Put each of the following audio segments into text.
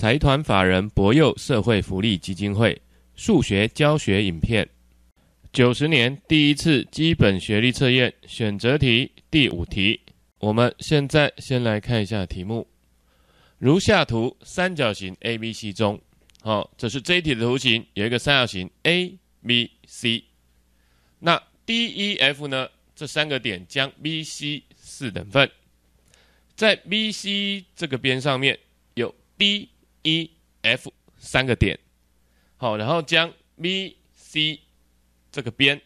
财团法人博幼社会福利基金会数学教学影片，九十年第一次基本学历测验选择题第五题，我们现在先来看一下题目。如下图，三角形 ABC 中，好，这是这一题的图形，有一个三角形 ABC，那 DEF 呢？这三个点将 BC 四等份，在 BC 这个边上面有 D E、F 三个点，好，然后将 BC 这个边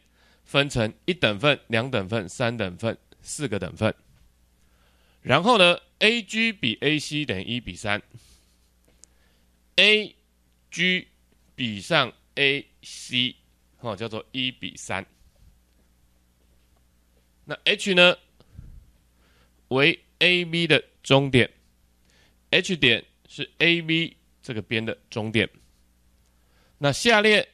分成一等份、两等份、三等份、四个等份。然后呢，AG 比 AC 等于一比三，AG 比上 AC 哦，叫做一比三。那 H 呢为 AB 的中点，H 点。是 AB 这个边的中点。那下列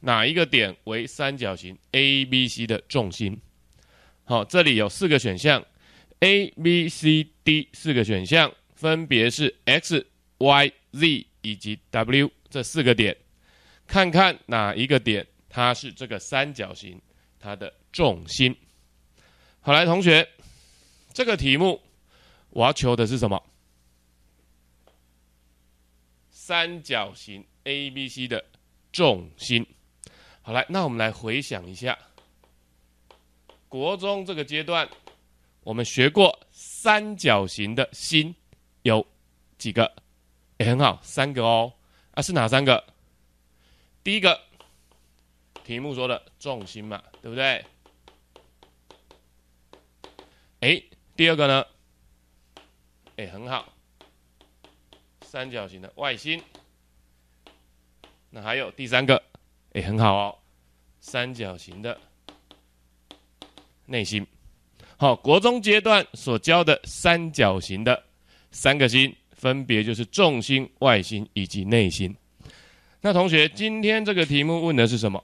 哪一个点为三角形 ABC 的重心？好，这里有四个选项，ABCD 四个选项分别是 XYZ 以及 W 这四个点，看看哪一个点它是这个三角形它的重心。好，来同学，这个题目我要求的是什么？三角形 ABC 的重心。好来，那我们来回想一下，国中这个阶段，我们学过三角形的心有几个？哎，很好，三个哦。啊，是哪三个？第一个，题目说的重心嘛，对不对？哎，第二个呢？哎，很好。三角形的外心，那还有第三个，哎，很好哦。三角形的内心，好，国中阶段所教的三角形的三个心，分别就是重心、外心以及内心。那同学，今天这个题目问的是什么？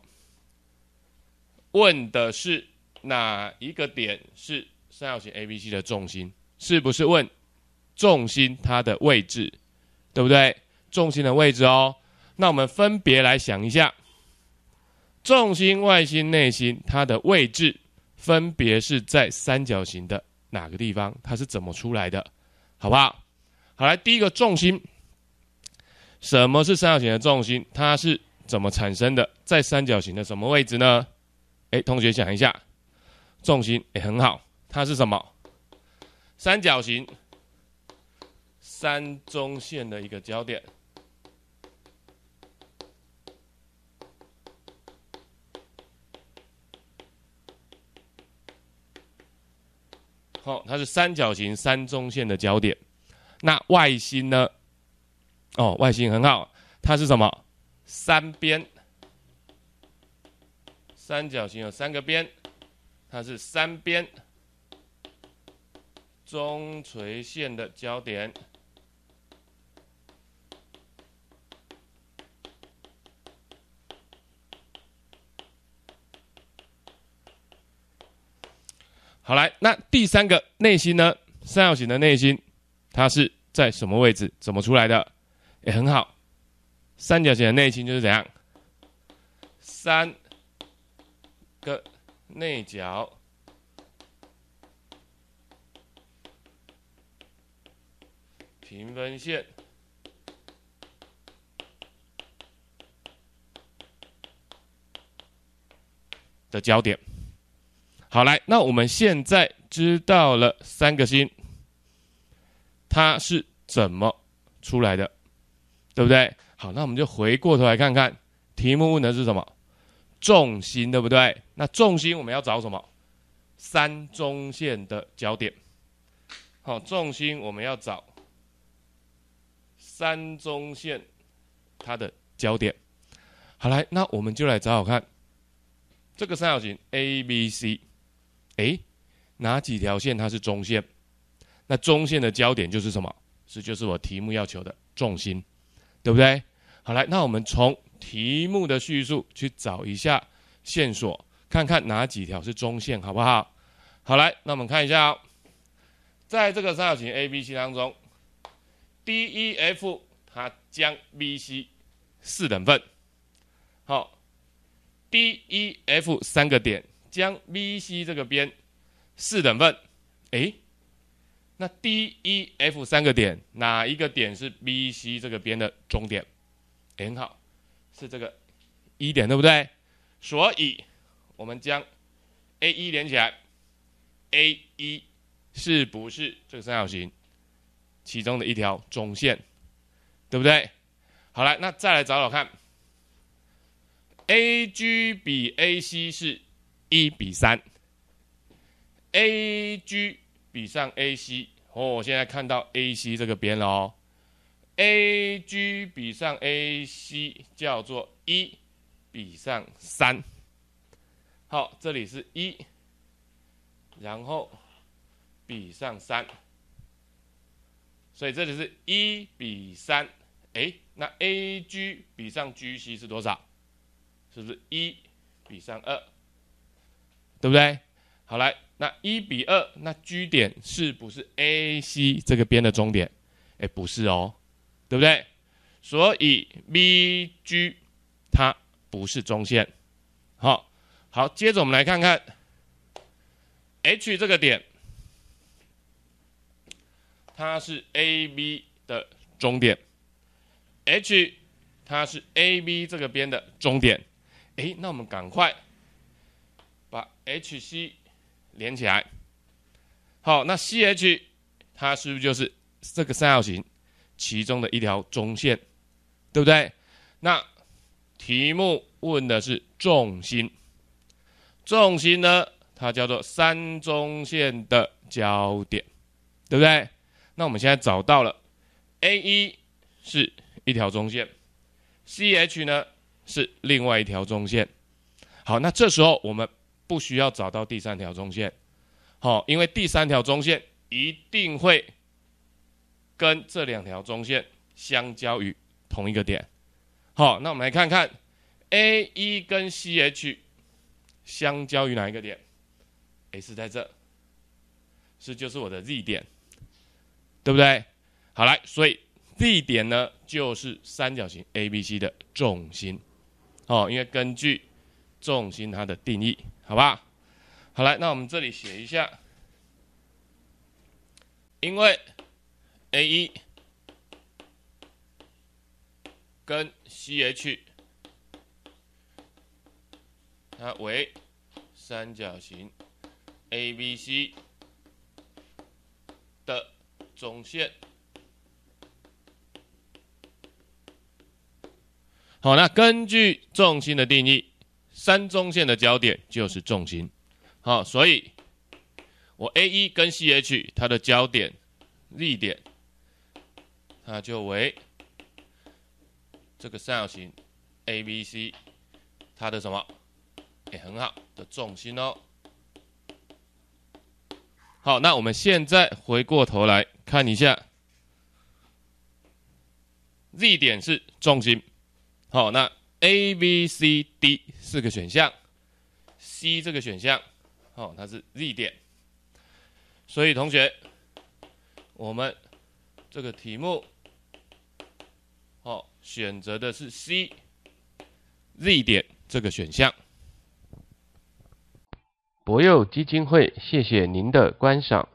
问的是哪一个点是三角形 A B C 的重心？是不是问重心它的位置？对不对？重心的位置哦。那我们分别来想一下，重心、外心、内心它的位置，分别是在三角形的哪个地方？它是怎么出来的？好不好？好来，第一个重心，什么是三角形的重心？它是怎么产生的？在三角形的什么位置呢？哎，同学想一下，重心也很好，它是什么？三角形。三中线的一个交点，好，它是三角形三中线的交点。那外心呢？哦，外心很好，它是什么？三边三角形有三个边，它是三边中垂线的交点。好，来，那第三个内心呢？三角形的内心，它是在什么位置？怎么出来的？也很好。三角形的内心就是怎样，三个内角平分线的交点。好，来，那我们现在知道了三个心，它是怎么出来的，对不对？好，那我们就回过头来看看题目问的是什么，重心，对不对？那重心我们要找什么？三中线的交点。好，重心我们要找三中线它的交点。好，来，那我们就来找，找看这个三角形 ABC。哎，哪几条线它是中线？那中线的交点就是什么？是就是我题目要求的重心，对不对？好来，那我们从题目的叙述去找一下线索，看看哪几条是中线，好不好？好来，那我们看一下，在这个三角形 ABC 当中，DEF 它将 BC 四等份，好，DEF 三个点。将 BC 这个边四等份，诶，那 DEF 三个点哪一个点是 BC 这个边的中点？很好，是这个一点，对不对？所以我们将 a 一连起来 a 一是不是这个三角形其中的一条中线？对不对？好了，那再来找找看，AG 比 AC 是？一比三，AG 比上 AC，哦，我现在看到 AC 这个边了哦，AG 比上 AC 叫做一比上三，好，这里是一，然后比上三，所以这里是一比3，哎，那 AG 比上 GC 是多少？是不是一比上二？对不对？好来，那一比二，那 G 点是不是 AC 这个边的中点？哎，不是哦，对不对？所以 BG 它不是中线。好，好，接着我们来看看 H 这个点，它是 AB 的中点。H 它是 AB 这个边的中点。哎，那我们赶快。把 HC 连起来，好，那 CH 它是不是就是这个三角形其中的一条中线，对不对？那题目问的是重心，重心呢，它叫做三中线的交点，对不对？那我们现在找到了 AE 是一条中线，CH 呢是另外一条中线，好，那这时候我们。不需要找到第三条中线，好，因为第三条中线一定会跟这两条中线相交于同一个点。好，那我们来看看 A 一跟 C H 相交于哪一个点？哎，是在这是就是我的 Z 点，对不对？好来，所以 Z 点呢就是三角形 A B C 的重心，哦，因为根据。重心它的定义，好吧？好来，那我们这里写一下，因为 A 一跟 C H 它为三角形 A B C 的中线。好，那根据重心的定义。三中线的交点就是重心，好，所以我 A 一跟 CH 它的交点 Z 点，它就为这个三角形 ABC 它的什么？哎，很好的重心哦。好，那我们现在回过头来看一下，Z 点是重心，好，那。A、B、C、D 四个选项，C 这个选项，哦，它是 Z 点，所以同学，我们这个题目，哦，选择的是 C，Z 点这个选项。博友基金会，谢谢您的观赏。